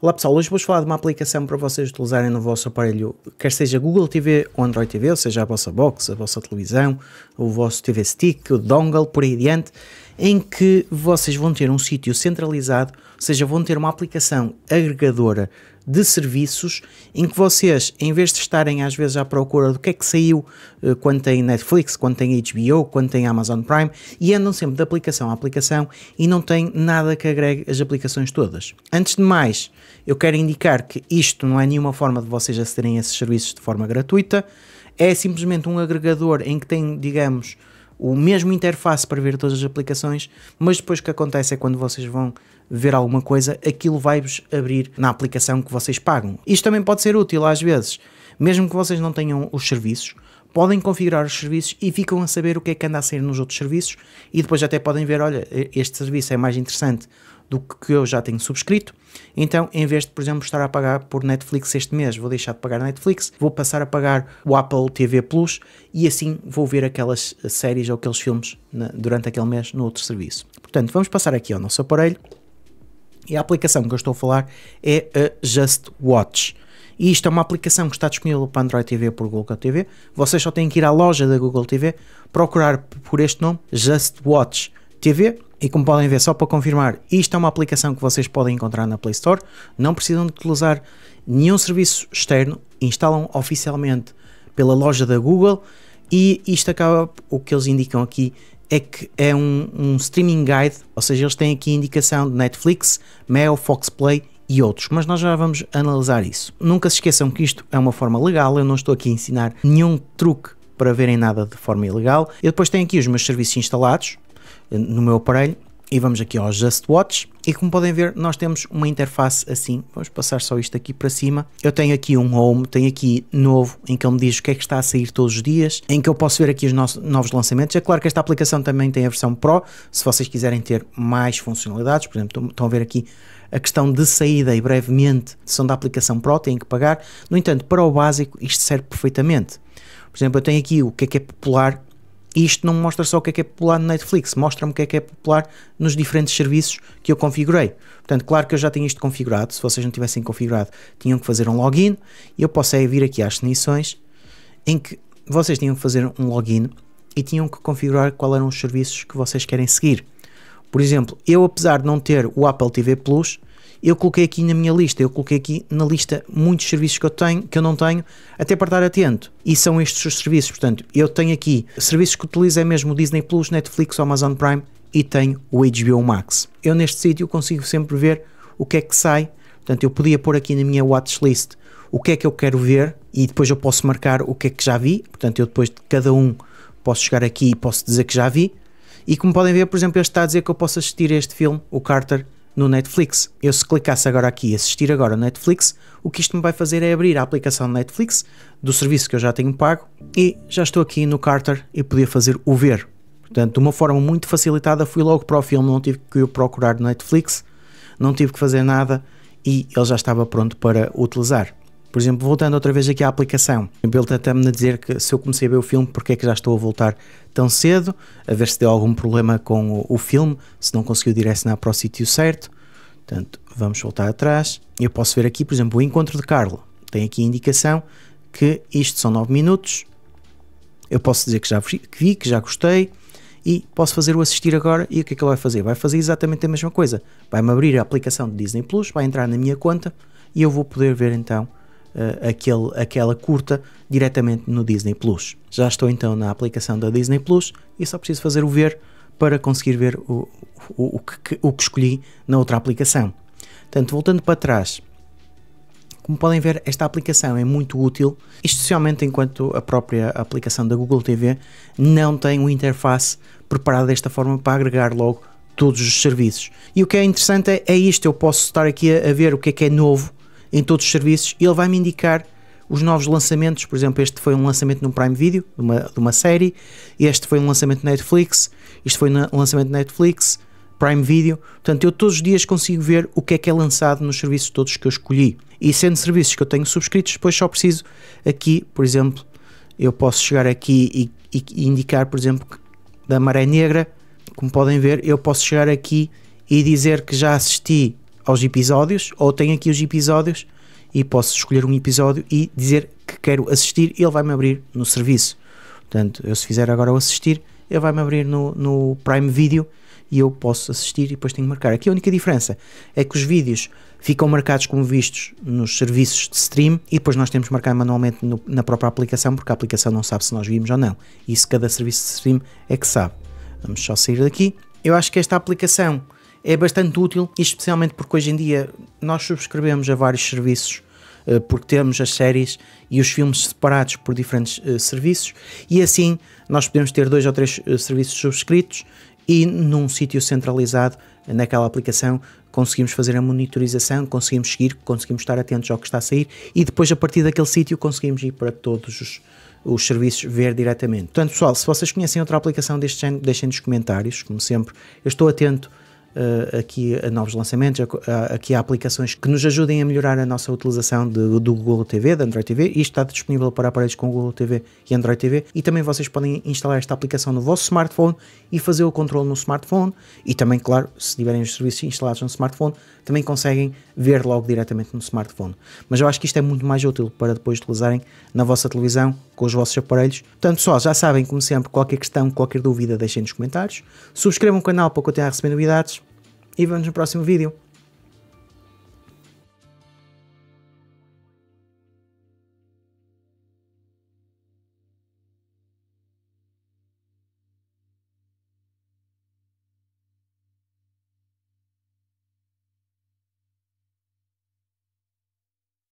Olá pessoal, hoje vou falar de uma aplicação para vocês utilizarem no vosso aparelho, quer seja Google TV ou Android TV, ou seja a vossa box, a vossa televisão, o vosso TV Stick, o dongle, por aí adiante em que vocês vão ter um sítio centralizado, ou seja, vão ter uma aplicação agregadora de serviços em que vocês, em vez de estarem às vezes à procura do que é que saiu eh, quando tem Netflix, quando tem HBO, quando tem Amazon Prime, e andam sempre de aplicação a aplicação e não tem nada que agregue as aplicações todas. Antes de mais, eu quero indicar que isto não é nenhuma forma de vocês acederem a esses serviços de forma gratuita, é simplesmente um agregador em que tem, digamos, o mesmo interface para ver todas as aplicações, mas depois o que acontece é quando vocês vão ver alguma coisa, aquilo vai-vos abrir na aplicação que vocês pagam. Isto também pode ser útil às vezes, mesmo que vocês não tenham os serviços, podem configurar os serviços e ficam a saber o que é que anda a sair nos outros serviços e depois até podem ver, olha, este serviço é mais interessante do que eu já tenho subscrito. Então, em vez de, por exemplo, estar a pagar por Netflix este mês, vou deixar de pagar Netflix, vou passar a pagar o Apple TV Plus e assim vou ver aquelas eh, séries ou aqueles filmes na, durante aquele mês no outro serviço. Portanto, vamos passar aqui ao nosso aparelho e a aplicação que eu estou a falar é a Just Watch. E isto é uma aplicação que está disponível para Android TV por Google TV. Vocês só têm que ir à loja da Google TV, procurar por este nome, Just Watch TV. E como podem ver, só para confirmar, isto é uma aplicação que vocês podem encontrar na Play Store. Não precisam de utilizar nenhum serviço externo. Instalam oficialmente pela loja da Google. E isto acaba, o que eles indicam aqui é que é um, um streaming guide, ou seja, eles têm aqui indicação de Netflix, Mel, Fox Play e outros, mas nós já vamos analisar isso. Nunca se esqueçam que isto é uma forma legal, eu não estou aqui a ensinar nenhum truque para verem nada de forma ilegal. Eu depois tenho aqui os meus serviços instalados, no meu aparelho e vamos aqui ao Just Watch e como podem ver nós temos uma interface assim, vamos passar só isto aqui para cima, eu tenho aqui um Home, tenho aqui novo, em que ele me diz o que é que está a sair todos os dias, em que eu posso ver aqui os nossos, novos lançamentos, é claro que esta aplicação também tem a versão Pro, se vocês quiserem ter mais funcionalidades, por exemplo estão a ver aqui a questão de saída e brevemente são da aplicação Pro, têm que pagar, no entanto para o básico isto serve perfeitamente, por exemplo eu tenho aqui o que é que é popular e isto não mostra só o que é que é popular no Netflix, mostra-me o que é que é popular nos diferentes serviços que eu configurei. Portanto, claro que eu já tenho isto configurado, se vocês não tivessem configurado, tinham que fazer um login, e eu posso aí é vir aqui às definições, em que vocês tinham que fazer um login e tinham que configurar quais eram os serviços que vocês querem seguir. Por exemplo, eu apesar de não ter o Apple TV Plus, eu coloquei aqui na minha lista, eu coloquei aqui na lista muitos serviços que eu tenho, que eu não tenho, até para estar atento. E são estes os serviços, portanto, eu tenho aqui serviços que utilizo é mesmo o Disney Plus, Netflix, Amazon Prime e tenho o HBO Max. Eu neste sítio consigo sempre ver o que é que sai, portanto, eu podia pôr aqui na minha watchlist o que é que eu quero ver e depois eu posso marcar o que é que já vi, portanto, eu depois de cada um posso chegar aqui e posso dizer que já vi. E como podem ver, por exemplo, este está a dizer que eu posso assistir a este filme, o Carter, no Netflix. Eu se clicasse agora aqui assistir agora ao Netflix, o que isto me vai fazer é abrir a aplicação Netflix do serviço que eu já tenho pago e já estou aqui no Carter e podia fazer o ver. Portanto, de uma forma muito facilitada fui logo para o filme, não tive que procurar no Netflix, não tive que fazer nada e ele já estava pronto para utilizar. Por exemplo, voltando outra vez aqui à aplicação, ele tenta-me dizer que se eu comecei a ver o filme, porque é que já estou a voltar tão cedo, a ver se deu algum problema com o, o filme, se não conseguiu direcionar para o sítio certo. Portanto, vamos voltar atrás. Eu posso ver aqui, por exemplo, o encontro de Carlo. Tem aqui a indicação que isto são 9 minutos. Eu posso dizer que já vi, que já gostei e posso fazer o assistir agora. E o que é que ele vai fazer? Vai fazer exatamente a mesma coisa. Vai-me abrir a aplicação de Disney Plus, vai entrar na minha conta e eu vou poder ver então uh, aquele, aquela curta diretamente no Disney Plus. Já estou então na aplicação da Disney Plus e só preciso fazer o ver para conseguir ver o, o, o, que, o que escolhi na outra aplicação. Portanto, voltando para trás, como podem ver, esta aplicação é muito útil, especialmente enquanto a própria aplicação da Google TV não tem uma interface preparada desta forma para agregar logo todos os serviços. E o que é interessante é, é isto, eu posso estar aqui a, a ver o que é que é novo em todos os serviços e ele vai me indicar os novos lançamentos. Por exemplo, este foi um lançamento no Prime Video, de uma, de uma série, este foi um lançamento na Netflix, isto foi um lançamento na Netflix, Prime Video. Portanto, eu todos os dias consigo ver o que é que é lançado nos serviços todos que eu escolhi. E sendo serviços que eu tenho subscritos, depois só preciso aqui, por exemplo, eu posso chegar aqui e, e, e indicar, por exemplo, da Maré Negra. Como podem ver, eu posso chegar aqui e dizer que já assisti aos episódios, ou tenho aqui os episódios e posso escolher um episódio e dizer que quero assistir, ele vai-me abrir no serviço. Portanto, eu se fizer agora o assistir, ele vai-me abrir no, no Prime Video e eu posso assistir e depois tenho que marcar. Aqui a única diferença é que os vídeos ficam marcados como vistos nos serviços de stream e depois nós temos que marcar manualmente no, na própria aplicação porque a aplicação não sabe se nós vimos ou não. Isso cada serviço de stream é que sabe. Vamos só sair daqui. Eu acho que esta aplicação é bastante útil, especialmente porque hoje em dia nós subscrevemos a vários serviços eh, porque temos as séries e os filmes separados por diferentes uh, serviços, e assim nós podemos ter dois ou três uh, serviços subscritos e num sítio centralizado naquela aplicação conseguimos fazer a monitorização, conseguimos seguir, conseguimos estar atentos ao que está a sair e depois a partir daquele sítio conseguimos ir para todos os, os serviços ver diretamente. Portanto, pessoal, se vocês conhecem outra aplicação deste género, deixem nos comentários, como sempre, eu estou atento uh, aqui a novos lançamentos, a, a, aqui há aplicações que nos ajudem a melhorar a nossa utilização de, do Google TV, da Android TV. Isto está disponível para aparelhos com Google TV e Android TV. E também vocês podem instalar esta aplicação no vosso smartphone e fazer o controle no smartphone. E também, claro, se tiverem os serviços instalados no smartphone, também conseguem ver logo diretamente no smartphone. Mas eu acho que isto é muito mais útil para depois utilizarem na vossa televisão com os vossos aparelhos. Portanto, pessoal, já sabem, como sempre, qualquer questão, qualquer dúvida, deixem nos comentários. Subscrevam o canal para continuar a receber novidades e vemos no próximo vídeo.